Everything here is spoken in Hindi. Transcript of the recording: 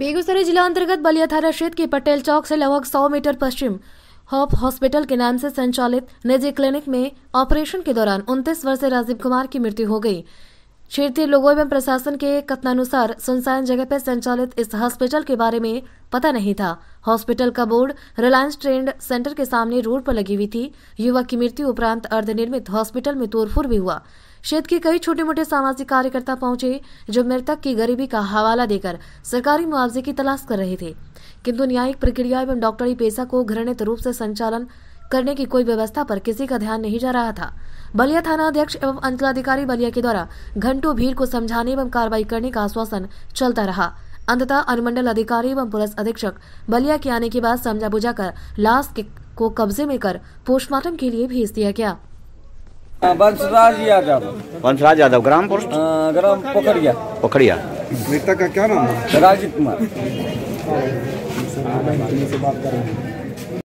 बेगूसराय जिला अंतर्गत बलिया थाना क्षेत्र के पटेल चौक से लगभग 100 मीटर पश्चिम हॉप हॉस्पिटल के नाम से संचालित निजी क्लिनिक में ऑपरेशन के दौरान उन्तीस वर्षीय राजीव कुमार की मृत्यु हो गई क्षेत्रीय लोगों एवं प्रशासन के कथनानुसार सुनसान जगह पर संचालित इस हॉस्पिटल के बारे में पता नहीं था हॉस्पिटल का बोर्ड रिलायंस ट्रेंड सेंटर के सामने रोड पर लगी हुई थी युवक की मृत्यु उपरांत अर्धनिर्मित हॉस्पिटल में तोड़फोड़ भी हुआ क्षेत्र के कई छोटे मोटे सामाजिक कार्यकर्ता पहुंचे जो मृतक की गरीबी का हवाला देकर सरकारी मुआवजे की तलाश कर रहे थे किंतु न्यायिक प्रक्रिया एवं डॉक्टरी पेशा को घृणित रूप से संचालन करने की कोई व्यवस्था पर किसी का ध्यान नहीं जा रहा था बलिया थाना अध्यक्ष एवं अंचलाधिकारी बलिया के द्वारा घंटों भीड़ को समझाने एवं कार्रवाई करने का आश्वासन चलता रहा अंततः अनुमंडल अधिकारी एवं पुलिस अधीक्षक बलिया के आने के बाद समझा बुझा कर लाश को कब्जे में कर पोस्टमार्टम के लिए भेज दिया गया वंशराज हाँ, यादव वंशराज यादव ग्राम पोस्ट हाँ, ग्राम पोखरिया पोखरिया मृतक का क्या नाम है राजीव कुमार हाँ,